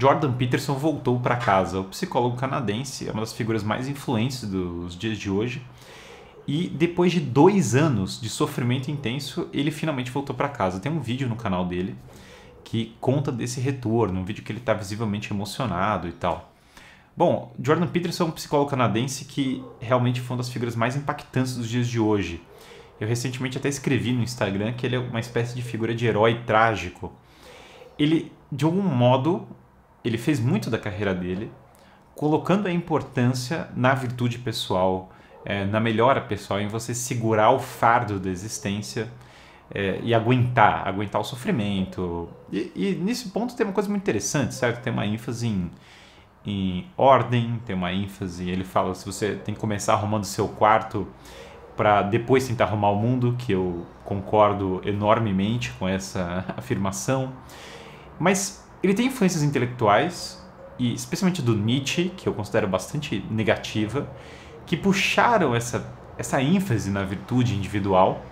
Jordan Peterson voltou para casa. O psicólogo canadense é uma das figuras mais influentes dos dias de hoje. E depois de dois anos de sofrimento intenso, ele finalmente voltou para casa. Tem um vídeo no canal dele que conta desse retorno, um vídeo que ele está visivelmente emocionado e tal. Bom, Jordan Peterson é um psicólogo canadense que realmente foi uma das figuras mais impactantes dos dias de hoje. Eu recentemente até escrevi no Instagram que ele é uma espécie de figura de herói trágico. Ele, de algum modo, ele fez muito da carreira dele, colocando a importância na virtude pessoal, é, na melhora pessoal, em você segurar o fardo da existência é, e aguentar, aguentar o sofrimento. E, e, nesse ponto tem uma coisa muito interessante, certo? Tem uma ênfase em, em ordem, tem uma ênfase. Ele fala se você tem que começar arrumando seu quarto para depois tentar arrumar o mundo, que eu concordo enormemente com essa afirmação. Mas ele tem influências intelectuais, e especialmente do Nietzsche, que eu considero bastante negativa, que puxaram essa, essa ênfase na virtude individual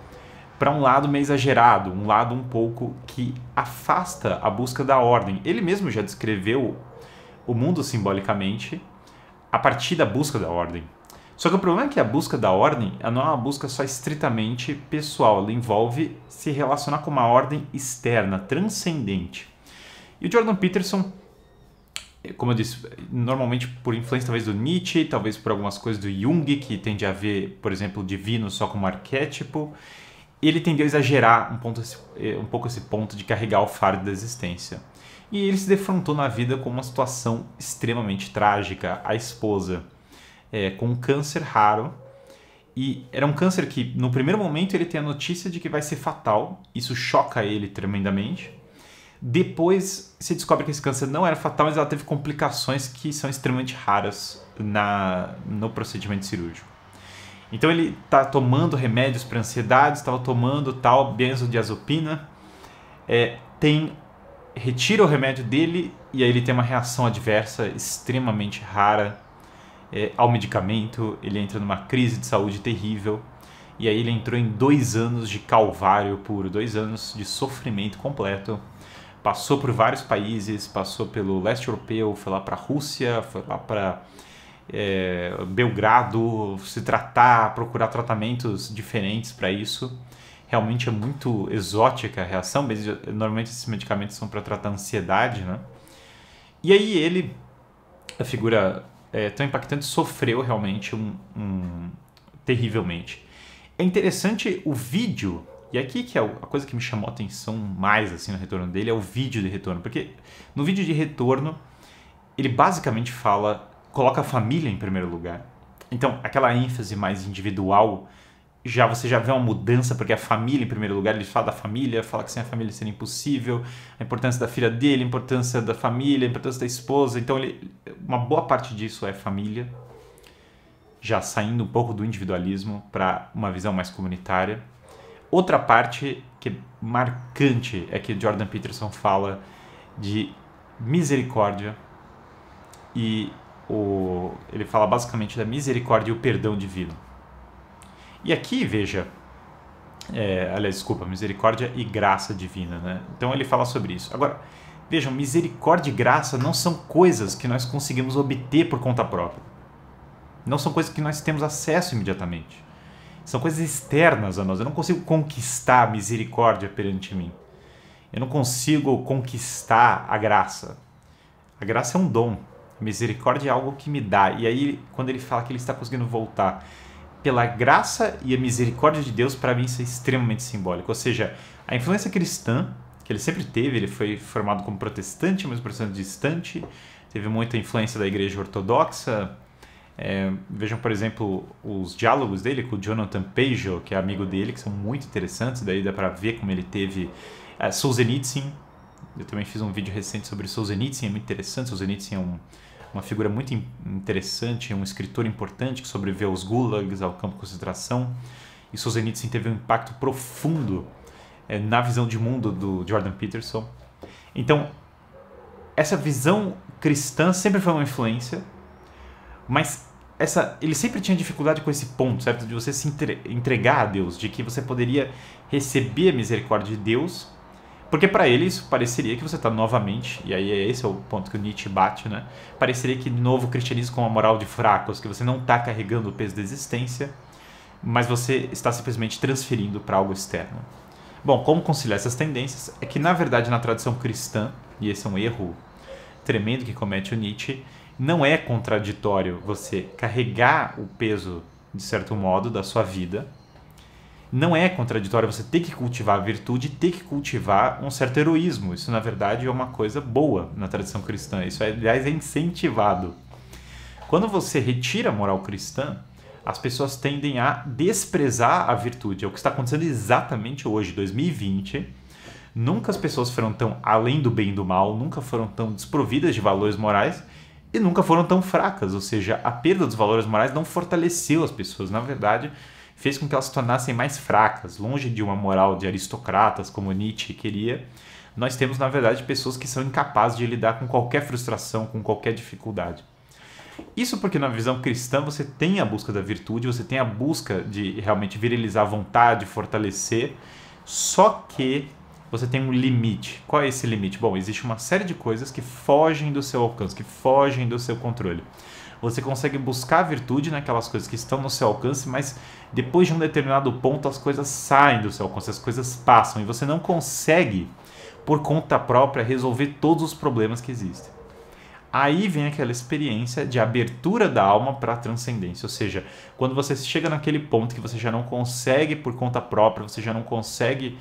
para um lado meio exagerado, um lado um pouco que afasta a busca da ordem. Ele mesmo já descreveu o mundo simbolicamente a partir da busca da ordem. Só que o problema é que a busca da ordem não é uma busca só estritamente pessoal, ela envolve se relacionar com uma ordem externa, transcendente. E o Jordan Peterson, como eu disse, normalmente por influência talvez do Nietzsche, talvez por algumas coisas do Jung, que tende a ver, por exemplo, o divino só como arquétipo, ele tendeu a exagerar um, ponto, eh, um pouco esse ponto de carregar o fardo da existência. E ele se defrontou na vida com uma situação extremamente trágica. A esposa, é, com um câncer raro, e era um câncer que, no primeiro momento, ele tem a notícia de que vai ser fatal, isso choca ele tremendamente. Depois se descobre que esse câncer não era fatal, mas ela teve complicações que são extremamente raras na, no procedimento cirúrgico. Então ele está tomando remédios para ansiedade, estava tomando tal benzodiazepina, é, tem retira o remédio dele e aí ele tem uma reação adversa extremamente rara é, ao medicamento, ele entra numa crise de saúde terrível e aí ele entrou em dois anos de calvário puro, dois anos de sofrimento completo passou por vários países, passou pelo leste europeu, foi lá para a Rússia, foi lá para é, Belgrado se tratar, procurar tratamentos diferentes para isso. Realmente é muito exótica a reação, mas normalmente esses medicamentos são para tratar ansiedade, né? E aí ele, a figura é, tão impactante, sofreu realmente um, um terrivelmente. É interessante o vídeo e aqui que é a coisa que me chamou a atenção mais assim no retorno dele é o vídeo de retorno, porque no vídeo de retorno ele basicamente fala, coloca a família em primeiro lugar. Então, aquela ênfase mais individual, já você já vê uma mudança, porque a família em primeiro lugar, ele fala da família, fala que sem a família seria impossível, a importância da filha dele, a importância da família, a importância da esposa. Então, ele, uma boa parte disso é família, já saindo um pouco do individualismo para uma visão mais comunitária. Outra parte que é marcante é que Jordan Peterson fala de misericórdia e o, ele fala basicamente da misericórdia e o perdão divino. E aqui, veja, é, aliás, desculpa, misericórdia e graça divina, né? Então ele fala sobre isso. Agora, vejam, misericórdia e graça não são coisas que nós conseguimos obter por conta própria. Não são coisas que nós temos acesso imediatamente. São coisas externas a nós. Eu não consigo conquistar a misericórdia perante mim. Eu não consigo conquistar a graça. A graça é um dom. A misericórdia é algo que me dá. E aí, quando ele fala que ele está conseguindo voltar pela graça e a misericórdia de Deus, para mim isso é extremamente simbólico. Ou seja, a influência cristã que ele sempre teve, ele foi formado como protestante, mas protestante distante, teve muita influência da igreja ortodoxa, é, vejam, por exemplo, os diálogos dele com o Jonathan Peijo, que é amigo dele, que são muito interessantes. Daí dá para ver como ele teve é, Solzhenitsyn. Eu também fiz um vídeo recente sobre Solzhenitsyn, é muito interessante. Solzhenitsyn é um, uma figura muito interessante, é um escritor importante que sobreviveu aos gulags, ao campo de concentração. E Solzhenitsyn teve um impacto profundo é, na visão de mundo do Jordan Peterson. Então, essa visão cristã sempre foi uma influência, mas essa ele sempre tinha dificuldade com esse ponto, certo? De você se entregar a Deus, de que você poderia receber a misericórdia de Deus, porque para ele isso pareceria que você está novamente, e aí é esse é o ponto que o Nietzsche bate, né? Pareceria que novo cristianismo com uma moral de fracos, que você não está carregando o peso da existência, mas você está simplesmente transferindo para algo externo. Bom, como conciliar essas tendências? É que na verdade na tradição cristã, e esse é um erro tremendo que comete o Nietzsche, não é contraditório você carregar o peso, de certo modo, da sua vida. Não é contraditório você ter que cultivar a virtude, ter que cultivar um certo heroísmo. Isso, na verdade, é uma coisa boa na tradição cristã. Isso, aliás, é incentivado. Quando você retira a moral cristã, as pessoas tendem a desprezar a virtude. É o que está acontecendo exatamente hoje, 2020. Nunca as pessoas foram tão além do bem e do mal, nunca foram tão desprovidas de valores morais, e nunca foram tão fracas, ou seja, a perda dos valores morais não fortaleceu as pessoas, na verdade, fez com que elas se tornassem mais fracas, longe de uma moral de aristocratas como Nietzsche queria. Nós temos, na verdade, pessoas que são incapazes de lidar com qualquer frustração, com qualquer dificuldade. Isso porque na visão cristã você tem a busca da virtude, você tem a busca de realmente virilizar a vontade, fortalecer, só que você tem um limite. Qual é esse limite? Bom, existe uma série de coisas que fogem do seu alcance, que fogem do seu controle. Você consegue buscar virtude naquelas coisas que estão no seu alcance, mas depois de um determinado ponto as coisas saem do seu alcance, as coisas passam e você não consegue, por conta própria, resolver todos os problemas que existem. Aí vem aquela experiência de abertura da alma para a transcendência, ou seja, quando você chega naquele ponto que você já não consegue por conta própria, você já não consegue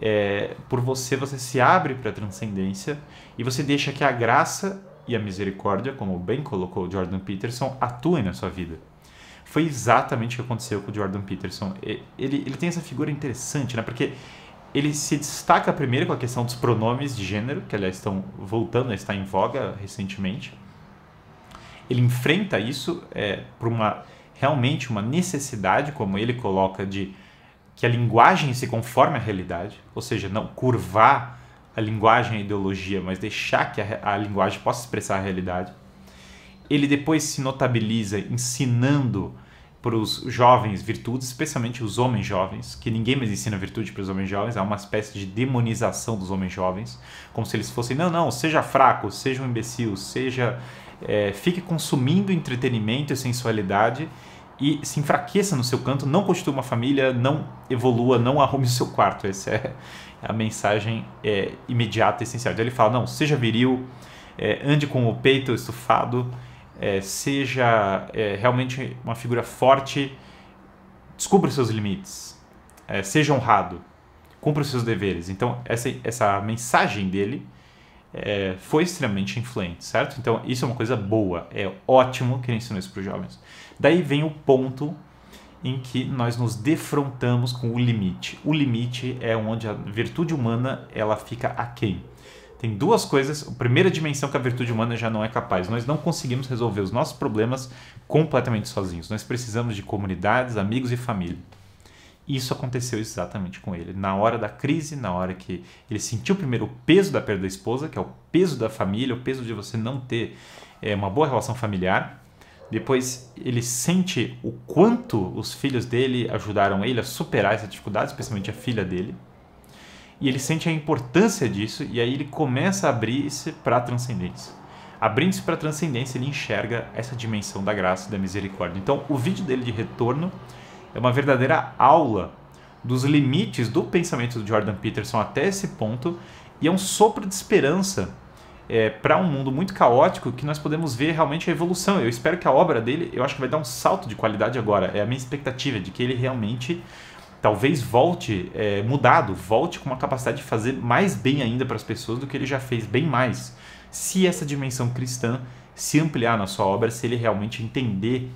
é, por você, você se abre para a transcendência e você deixa que a graça e a misericórdia, como bem colocou Jordan Peterson, atuem na sua vida. Foi exatamente o que aconteceu com o Jordan Peterson. Ele, ele tem essa figura interessante, né? Porque ele se destaca primeiro com a questão dos pronomes de gênero, que aliás estão voltando a estar em voga recentemente. Ele enfrenta isso é, por uma realmente uma necessidade, como ele coloca, de que a linguagem se conforme à realidade, ou seja, não curvar a linguagem à ideologia, mas deixar que a, a linguagem possa expressar a realidade. Ele depois se notabiliza ensinando para os jovens virtudes, especialmente os homens jovens, que ninguém mais ensina virtude para os homens jovens, há uma espécie de demonização dos homens jovens, como se eles fossem, não, não, seja fraco, seja um imbecil, seja. É, fique consumindo entretenimento e sensualidade e se enfraqueça no seu canto, não constitua uma família, não evolua, não arrume o seu quarto. Essa é a mensagem é, imediata, essencial. Então ele fala: não, seja viril, é, ande com o peito estufado, é, seja é, realmente uma figura forte, descubra os seus limites, é, seja honrado, cumpra os seus deveres. Então, essa, essa mensagem dele é, foi extremamente influente, certo? Então isso é uma coisa boa, é ótimo que ele ensinou isso para os jovens. Daí vem o ponto em que nós nos defrontamos com o limite. O limite é onde a virtude humana ela fica aquém. Tem duas coisas. A primeira dimensão é que a virtude humana já não é capaz. Nós não conseguimos resolver os nossos problemas completamente sozinhos. Nós precisamos de comunidades, amigos e família. Isso aconteceu exatamente com ele. Na hora da crise, na hora que ele sentiu primeiro o peso da perda da esposa, que é o peso da família, o peso de você não ter é, uma boa relação familiar. Depois ele sente o quanto os filhos dele ajudaram ele a superar essa dificuldade, especialmente a filha dele. E ele sente a importância disso e aí ele começa a abrir-se para a transcendência. Abrindo-se para a transcendência, ele enxerga essa dimensão da graça e da misericórdia. Então, o vídeo dele de retorno é uma verdadeira aula dos limites do pensamento do Jordan Peterson até esse ponto e é um sopro de esperança é, para um mundo muito caótico que nós podemos ver realmente a evolução. Eu espero que a obra dele, eu acho que vai dar um salto de qualidade agora. É a minha expectativa de que ele realmente talvez volte é, mudado, volte com uma capacidade de fazer mais bem ainda para as pessoas do que ele já fez bem mais. Se essa dimensão cristã se ampliar na sua obra, se ele realmente entender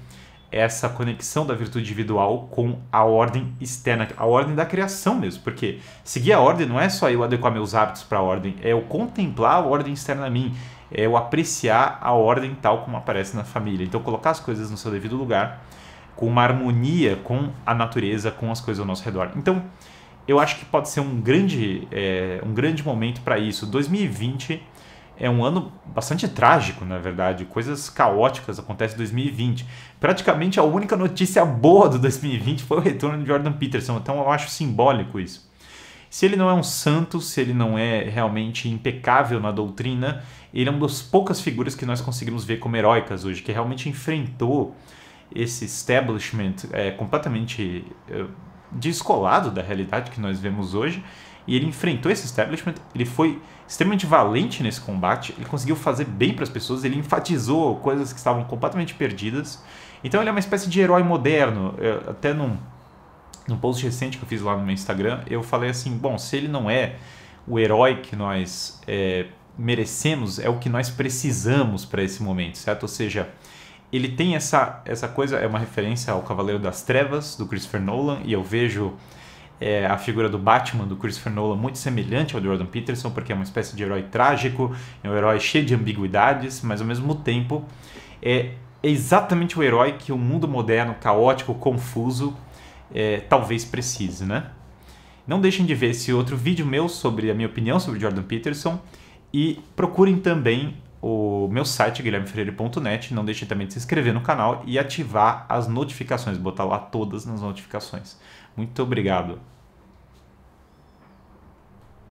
essa conexão da virtude individual com a ordem externa, a ordem da criação mesmo, porque seguir a ordem não é só eu adequar meus hábitos para a ordem, é eu contemplar a ordem externa a mim, é eu apreciar a ordem tal como aparece na família. Então colocar as coisas no seu devido lugar, com uma harmonia com a natureza, com as coisas ao nosso redor. Então eu acho que pode ser um grande, é, um grande momento para isso. 2020 é um ano bastante trágico, na verdade. Coisas caóticas acontecem em 2020. Praticamente a única notícia boa do 2020 foi o retorno de Jordan Peterson, então eu acho simbólico isso. Se ele não é um santo, se ele não é realmente impecável na doutrina, ele é uma das poucas figuras que nós conseguimos ver como heróicas hoje, que realmente enfrentou esse establishment é, completamente. É, descolado da realidade que nós vemos hoje. E ele enfrentou esse establishment, ele foi extremamente valente nesse combate, ele conseguiu fazer bem para as pessoas, ele enfatizou coisas que estavam completamente perdidas. Então ele é uma espécie de herói moderno. Eu, até num, num post recente que eu fiz lá no meu Instagram, eu falei assim: bom, se ele não é o herói que nós é, merecemos, é o que nós precisamos para esse momento, certo? Ou seja, ele tem essa, essa coisa, é uma referência ao Cavaleiro das Trevas, do Christopher Nolan, e eu vejo é, a figura do Batman, do Christopher Nolan, muito semelhante ao Jordan Peterson, porque é uma espécie de herói trágico, é um herói cheio de ambiguidades, mas ao mesmo tempo é exatamente o herói que o mundo moderno, caótico, confuso, é, talvez precise, né? Não deixem de ver esse outro vídeo meu sobre a minha opinião sobre Jordan Peterson e procurem também o meu site, guilhermefreire.net. Não deixe também de se inscrever no canal e ativar as notificações, botar lá todas nas notificações. Muito obrigado.